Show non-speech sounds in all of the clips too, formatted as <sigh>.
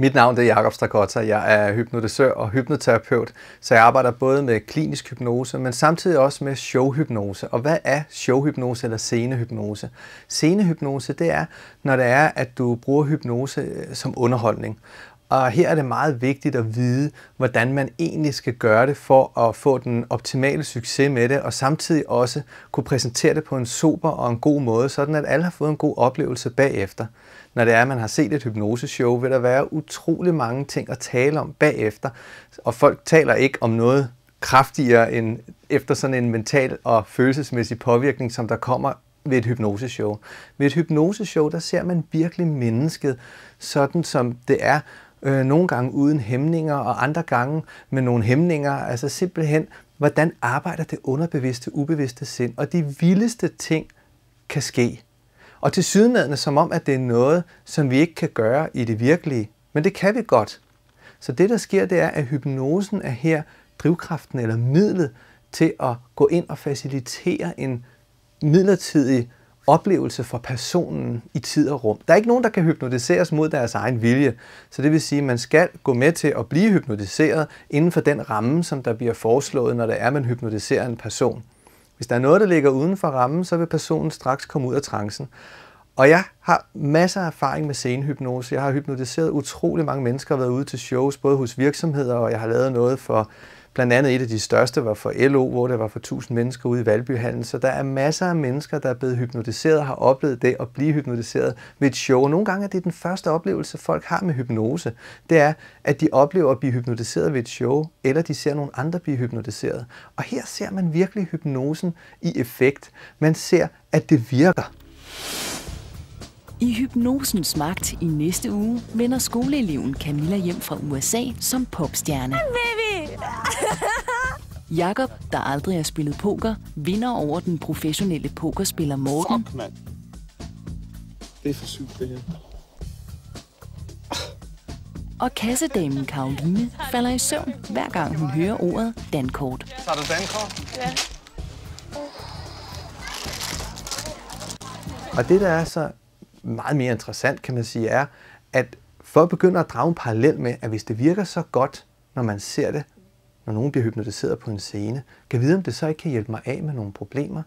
Mit navn er Jakob Strakotta. Jeg er hypnotisør og hypnoterapeut, så jeg arbejder både med klinisk hypnose, men samtidig også med showhypnose. Og hvad er showhypnose eller scenehypnose? Scenehypnose det er, når det er, at du bruger hypnose øh, som underholdning. Og her er det meget vigtigt at vide, hvordan man egentlig skal gøre det for at få den optimale succes med det, og samtidig også kunne præsentere det på en super og en god måde, sådan at alle har fået en god oplevelse bagefter. Når det er, at man har set et hypnoseshow, vil der være utrolig mange ting at tale om bagefter, og folk taler ikke om noget kraftigere end efter sådan en mental og følelsesmæssig påvirkning, som der kommer ved et hypnoseshow. Ved et hypnoseshow, der ser man virkelig mennesket sådan, som det er, øh, nogle gange uden hæmninger, og andre gange med nogle hæmninger. Altså simpelthen, hvordan arbejder det underbevidste, ubevidste sind? Og de vildeste ting kan ske. Og til sydenadende som om, at det er noget, som vi ikke kan gøre i det virkelige. Men det kan vi godt. Så det, der sker, det er, at hypnosen er her drivkraften eller midlet til at gå ind og facilitere en midlertidig oplevelse for personen i tid og rum. Der er ikke nogen, der kan hypnotiseres mod deres egen vilje. Så det vil sige, at man skal gå med til at blive hypnotiseret inden for den ramme, som der bliver foreslået, når det er, at man hypnotiserer en person. Hvis der er noget, der ligger uden for rammen, så vil personen straks komme ud af trancen. Og jeg har masser af erfaring med scenehypnose. Jeg har hypnotiseret utrolig mange mennesker og været ude til shows, både hos virksomheder, og jeg har lavet noget for Blandt andet et af de største var for LO, hvor der var for 1000 mennesker ude i Valbyhallen. Så der er masser af mennesker, der er blevet hypnotiseret, har oplevet det at blive hypnotiseret ved et show. Nogle gange er det den første oplevelse, folk har med hypnose. Det er, at de oplever at blive hypnotiseret ved et show, eller de ser nogle andre blive hypnotiseret. Og her ser man virkelig hypnosen i effekt. Man ser, at det virker. I hypnosens magt i næste uge vender skoleeleven Camilla hjem fra USA som popstjerne. Hey, <laughs> Jakob, der aldrig har spillet poker, vinder over den professionelle pokerspiller Morten. Fuck, mand. Det er for sygt, det her. <laughs> Og kassedamen Karoline falder i søvn, hver gang hun hører ordet dankort. Tager du dankort? Ja. Og det, der er så meget mere interessant, kan man sige, er, at folk begynder at drage en parallel med, at hvis det virker så godt, når man ser det, når nogen bliver hypnotiseret på en scene, kan vide, om det så ikke kan hjælpe mig af med nogle problemer,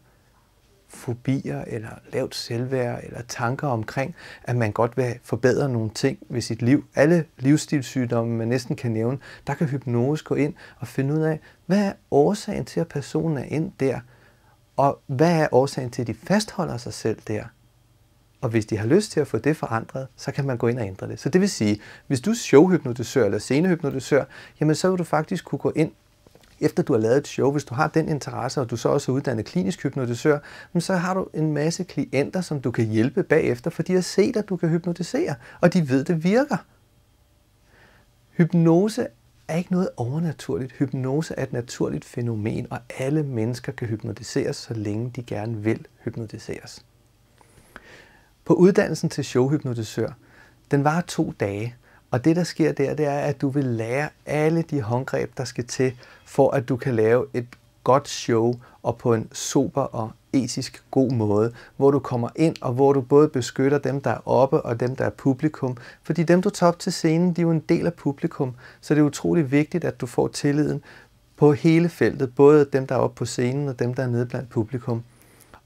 fobier eller lavt selvværd eller tanker omkring, at man godt vil forbedre nogle ting ved sit liv. Alle livsstilssygdomme, man næsten kan nævne, der kan hypnose gå ind og finde ud af, hvad er årsagen til, at personen er ind der, og hvad er årsagen til, at de fastholder sig selv der. Og hvis de har lyst til at få det forandret, så kan man gå ind og ændre det. Så det vil sige, hvis du er showhypnotisør eller scenehypnotisør, jamen så vil du faktisk kunne gå ind efter du har lavet et show, hvis du har den interesse, og du så også er uddannet klinisk hypnotisør, så har du en masse klienter, som du kan hjælpe bagefter, for de har set, at du kan hypnotisere, og de ved, det virker. Hypnose er ikke noget overnaturligt. Hypnose er et naturligt fænomen, og alle mennesker kan hypnotiseres, så længe de gerne vil hypnotiseres. På uddannelsen til showhypnotisør, den var to dage, og det der sker der, det er, at du vil lære alle de håndgreb, der skal til, for at du kan lave et godt show og på en super og etisk god måde, hvor du kommer ind og hvor du både beskytter dem, der er oppe og dem, der er publikum. Fordi dem, du tager op til scenen, de er jo en del af publikum, så det er utrolig vigtigt, at du får tilliden på hele feltet, både dem, der er oppe på scenen og dem, der er nede blandt publikum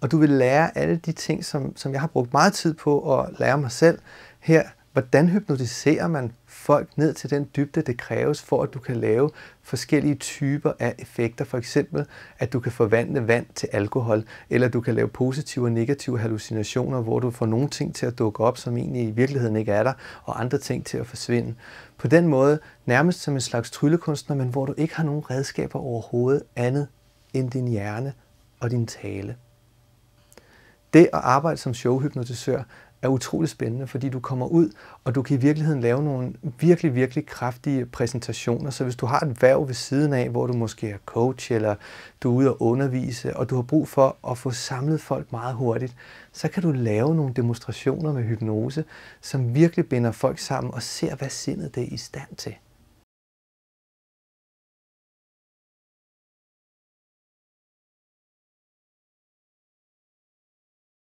og du vil lære alle de ting, som, som jeg har brugt meget tid på at lære mig selv her. Hvordan hypnotiserer man folk ned til den dybde, det kræves for, at du kan lave forskellige typer af effekter. For eksempel, at du kan forvandle vand til alkohol, eller du kan lave positive og negative hallucinationer, hvor du får nogle ting til at dukke op, som egentlig i virkeligheden ikke er der, og andre ting til at forsvinde. På den måde, nærmest som en slags tryllekunstner, men hvor du ikke har nogen redskaber overhovedet andet end din hjerne og din tale det at arbejde som showhypnotisør er utrolig spændende, fordi du kommer ud, og du kan i virkeligheden lave nogle virkelig, virkelig kraftige præsentationer. Så hvis du har et værv ved siden af, hvor du måske er coach, eller du er ude at undervise, og du har brug for at få samlet folk meget hurtigt, så kan du lave nogle demonstrationer med hypnose, som virkelig binder folk sammen og ser, hvad sindet det er i stand til.